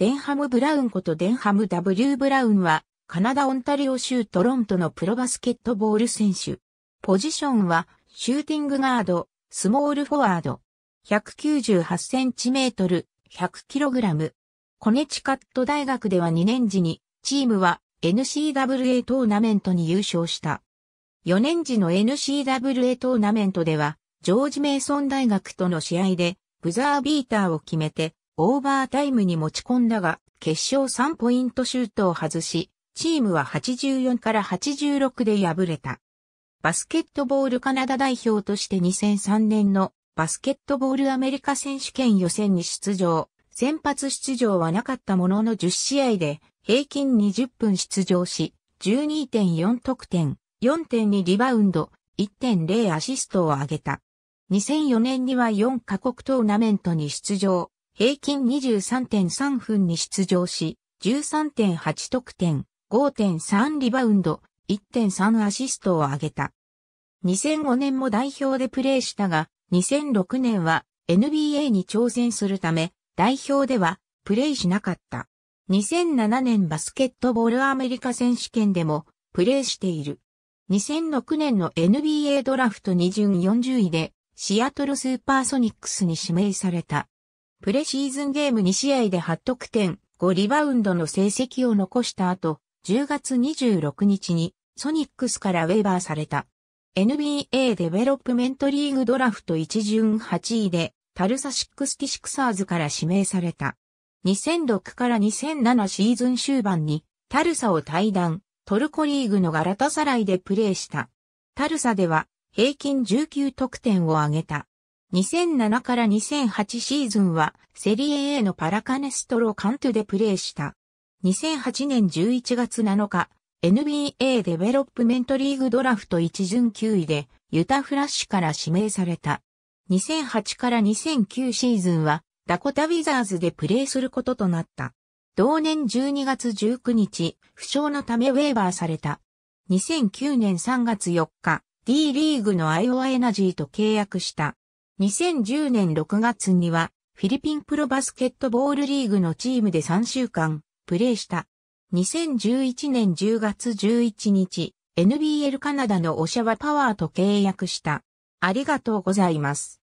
デンハム・ブラウンことデンハム・ W・ ブラウンは、カナダ・オンタリオ州トロントのプロバスケットボール選手。ポジションは、シューティングガード、スモールフォワード。198センチメートル、100キログラム。コネチカット大学では2年時に、チームは n c w a トーナメントに優勝した。4年時の n c w a トーナメントでは、ジョージ・メイソン大学との試合で、ブザービーターを決めて、オーバータイムに持ち込んだが、決勝3ポイントシュートを外し、チームは84から86で敗れた。バスケットボールカナダ代表として2003年のバスケットボールアメリカ選手権予選に出場。先発出場はなかったものの10試合で平均20分出場し、12.4得点、4.2リバウンド、1.0アシストを挙げた。2004年には4カ国トーナメントに出場、平均23.3分に出場し、13.8得点、5.3リバウンド、1.3アシストを挙げた。2005年も代表でプレーしたが、2006年は NBA に挑戦するため、代表ではプレーしなかった。2007年バスケットボールアメリカ選手権でもプレーしている。2006年の NBA ドラフト2巡40位でシアトルスーパーソニックスに指名された。プレシーズンゲーム2試合で8得点、5リバウンドの成績を残した後、10月26日にソニックスからウェーバーされた。NBA デベロップメントリーグドラフト1巡8位で、タルサシックスティシクサーズから指名された。2006から2007シーズン終盤に、タルサを退団、トルコリーグのガラタサライでプレーした。タルサでは、平均19得点を挙げた。2007から2008シーズンはセリエ A のパラカネストロカントゥでプレーした。2008年11月7日、NBA デベロップメントリーグドラフト1巡9位でユタフラッシュから指名された。2008から2009シーズンはダコタウィザーズでプレーすることとなった。同年12月19日、負傷のためウェーバーされた。2009年3月4日、D リーグのアイオワエナジーと契約した。2010年6月には、フィリピンプロバスケットボールリーグのチームで3週間、プレーした。2011年10月11日、NBL カナダのオシャワパワーと契約した。ありがとうございます。